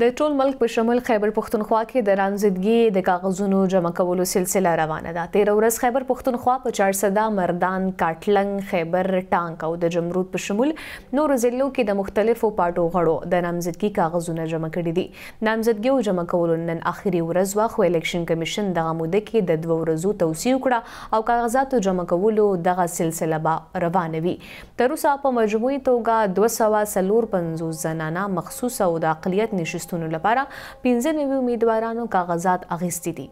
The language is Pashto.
د ټول ملک په شمول خیبر پښتونخوا کې د رانزدګي د کاغذونو جمع کولو سلسله روانه ده 13 ورځ خیبر پښتونخوا په 400 مردان کاټلنګ خیبر ټانک او د جمرود په شمول نور ضلعو کې د مختلفو پاټو غړو د نامزدګي کاغذونه جمع کړي دي نامزدګي او جمع کولو نن اخري ورځ واخو الیکشن کمیشن دغه موده کې د دوه ورځو توسیع کړه او کاغذاتو جمع کولو دغه سلسله به روانه وي تر اوسه په مجموعي توګه 250 زنانه مخصوص او د اقلیت نشست ستونو لپاره 15 نوي امیدوارانو کاغذات اغېستي دي